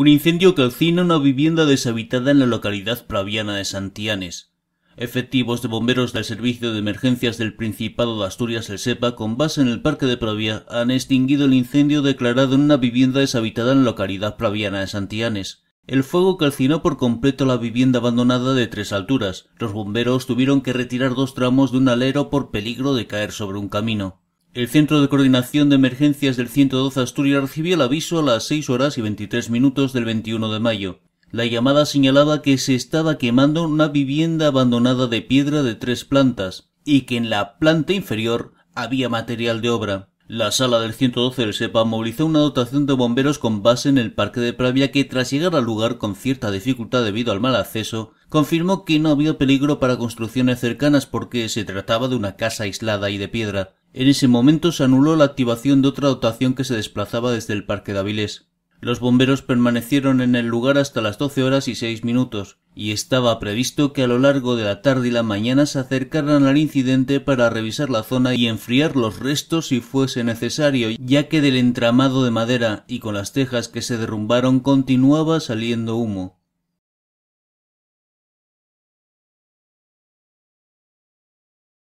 Un incendio calcina una vivienda deshabitada en la localidad praviana de Santianes. Efectivos de bomberos del Servicio de Emergencias del Principado de Asturias, el SEPA, con base en el Parque de Pravia, han extinguido el incendio declarado en una vivienda deshabitada en la localidad praviana de Santianes. El fuego calcinó por completo la vivienda abandonada de tres alturas. Los bomberos tuvieron que retirar dos tramos de un alero por peligro de caer sobre un camino. El Centro de Coordinación de Emergencias del 112 Asturias recibió el aviso a las 6 horas y 23 minutos del 21 de mayo. La llamada señalaba que se estaba quemando una vivienda abandonada de piedra de tres plantas y que en la planta inferior había material de obra. La sala del 112 del SEPA movilizó una dotación de bomberos con base en el parque de Pravia que tras llegar al lugar con cierta dificultad debido al mal acceso, confirmó que no había peligro para construcciones cercanas porque se trataba de una casa aislada y de piedra. En ese momento se anuló la activación de otra dotación que se desplazaba desde el Parque de Avilés. Los bomberos permanecieron en el lugar hasta las doce horas y seis minutos, y estaba previsto que a lo largo de la tarde y la mañana se acercaran al incidente para revisar la zona y enfriar los restos si fuese necesario, ya que del entramado de madera y con las tejas que se derrumbaron continuaba saliendo humo.